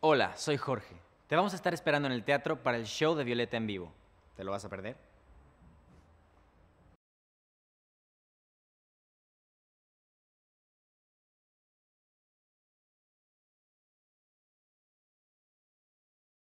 Hola, soy Jorge. Te vamos a estar esperando en el teatro para el show de Violeta en vivo. ¿Te lo vas a perder?